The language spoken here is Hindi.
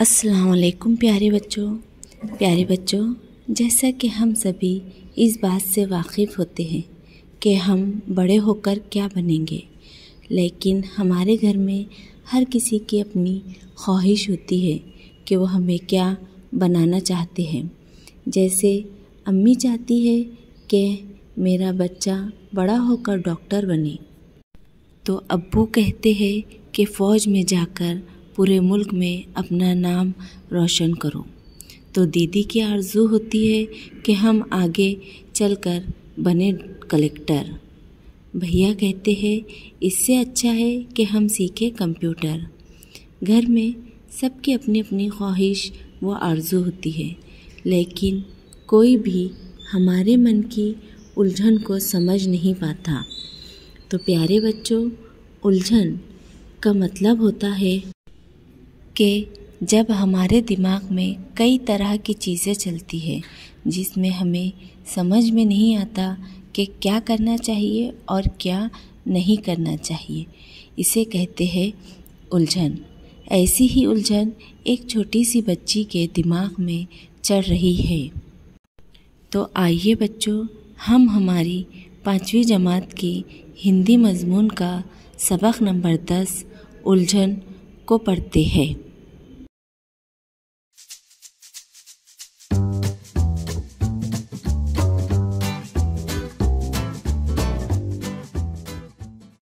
अस्सलाम प्यारे बच्चों प्यारे बच्चों जैसा कि हम सभी इस बात से वाकिफ़ होते हैं कि हम बड़े होकर क्या बनेंगे लेकिन हमारे घर में हर किसी की अपनी ख्वाहिश होती है कि वो हमें क्या बनाना चाहते हैं जैसे अम्मी चाहती है कि मेरा बच्चा बड़ा होकर डॉक्टर बने तो अब्बू कहते हैं कि फ़ौज में जाकर पूरे मुल्क में अपना नाम रोशन करो तो दीदी की आरजू होती है कि हम आगे चलकर बने कलेक्टर भैया कहते हैं इससे अच्छा है कि हम सीखें कंप्यूटर घर में सबकी अपनी अपनी ख्वाहिश व आरजू होती है लेकिन कोई भी हमारे मन की उलझन को समझ नहीं पाता तो प्यारे बच्चों उलझन का मतलब होता है कि जब हमारे दिमाग में कई तरह की चीज़ें चलती है जिसमें हमें समझ में नहीं आता कि क्या करना चाहिए और क्या नहीं करना चाहिए इसे कहते हैं उलझन ऐसी ही उलझन एक छोटी सी बच्ची के दिमाग में चल रही है तो आइए बच्चों हम हमारी पाँचवीं जमात की हिंदी मजमून का सबक नंबर दस उलझन को पढ़ते हैं